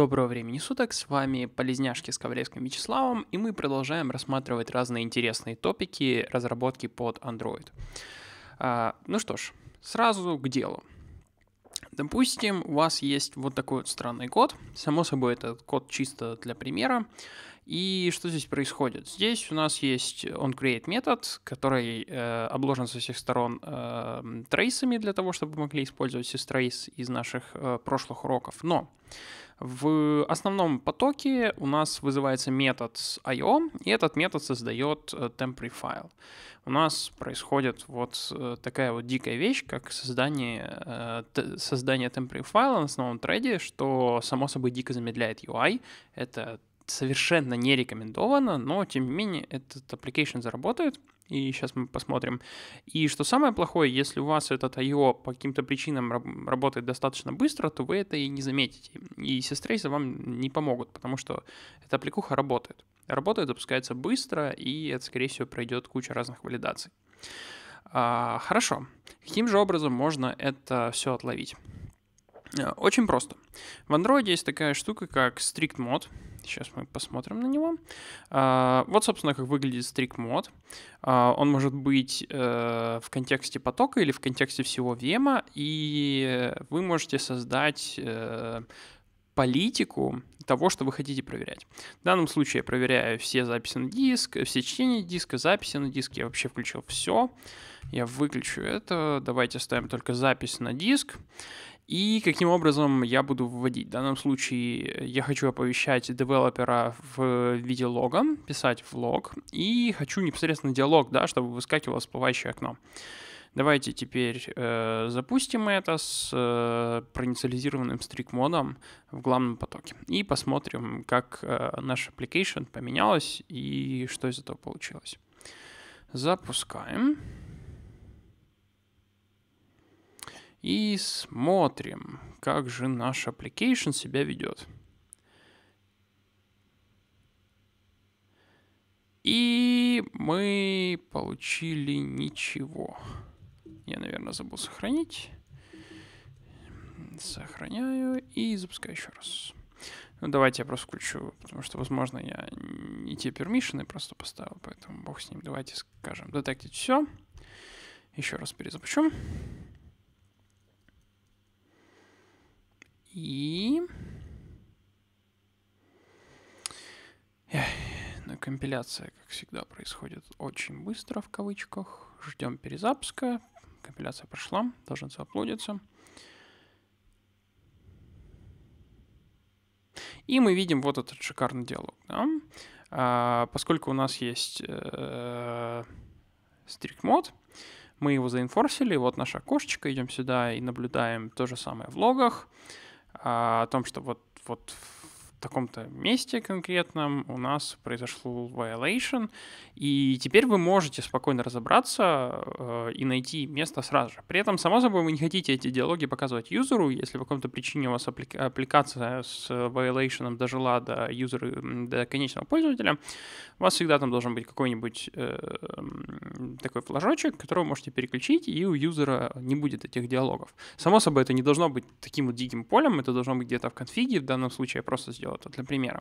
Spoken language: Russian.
Доброго времени суток, с вами Полезняшки с Ковревским Вячеславом, и мы продолжаем рассматривать разные интересные топики разработки под Android. А, ну что ж, сразу к делу. Допустим, у вас есть вот такой вот странный код, само собой этот код чисто для примера, и что здесь происходит? Здесь у нас есть onCreate метод, который э, обложен со всех сторон э, трейсами для того, чтобы мы могли использовать все трейс из наших э, прошлых уроков, но в основном потоке у нас вызывается метод с IO, и этот метод создает э, temporary файл. У нас происходит вот э, такая вот дикая вещь, как создание, э, создание temporary файла на основном треде, что само собой дико замедляет UI. Это совершенно не рекомендовано, но тем не менее этот application заработает, и сейчас мы посмотрим. И что самое плохое, если у вас этот I.O. по каким-то причинам работает достаточно быстро, то вы это и не заметите. И сестрейсы вам не помогут, потому что эта аппликуха работает. Работает, запускается быстро, и это, скорее всего, пройдет куча разных валидаций. А, хорошо. Каким же образом можно это все отловить? Э, очень просто. В Android есть такая штука, как strict mode. Сейчас мы посмотрим на него. А, вот, собственно, как выглядит стрик мод. А, он может быть э, в контексте потока или в контексте всего VM, и вы можете создать э, политику того, что вы хотите проверять. В данном случае я проверяю все записи на диск, все чтения диска, записи на диск. Я вообще включил все. Я выключу это. Давайте ставим только запись на диск. И каким образом я буду выводить? В данном случае я хочу оповещать девелопера в виде лога, писать в лог, и хочу непосредственно диалог, да, чтобы выскакивало всплывающее окно. Давайте теперь э, запустим это с э, проинициализированным стрик-модом в главном потоке и посмотрим, как э, наш application поменялось и что из этого получилось. Запускаем. И смотрим, как же наш application себя ведет. И мы получили ничего. Я, наверное, забыл сохранить. Сохраняю и запускаю еще раз. Ну, давайте я просто включу, потому что, возможно, я не те пермишины просто поставил, поэтому бог с ним. Давайте скажем детектить все. Еще раз перезапущу. И... ну, компиляция, как всегда, происходит очень быстро, в кавычках. Ждем перезапуска компиляция прошла, должен заплодиться. И мы видим вот этот шикарный диалог. Да? А, поскольку у нас есть э, мод, мы его заинфорсили, вот наше окошечко, идем сюда и наблюдаем то же самое в логах, а, о том, что вот, вот в таком-то месте конкретном у нас произошло violation, и теперь вы можете спокойно разобраться э, и найти место сразу же. При этом, само собой, вы не хотите эти диалоги показывать юзеру, если по какому то причине у вас апплика- аппликация с violation дожила до юзера, до конечного пользователя, у вас всегда там должен быть какой-нибудь э, такой флажочек, который вы можете переключить, и у юзера не будет этих диалогов. Само собой, это не должно быть таким вот диким полем, это должно быть где-то в конфиге, в данном случае я просто сделал вот для примера.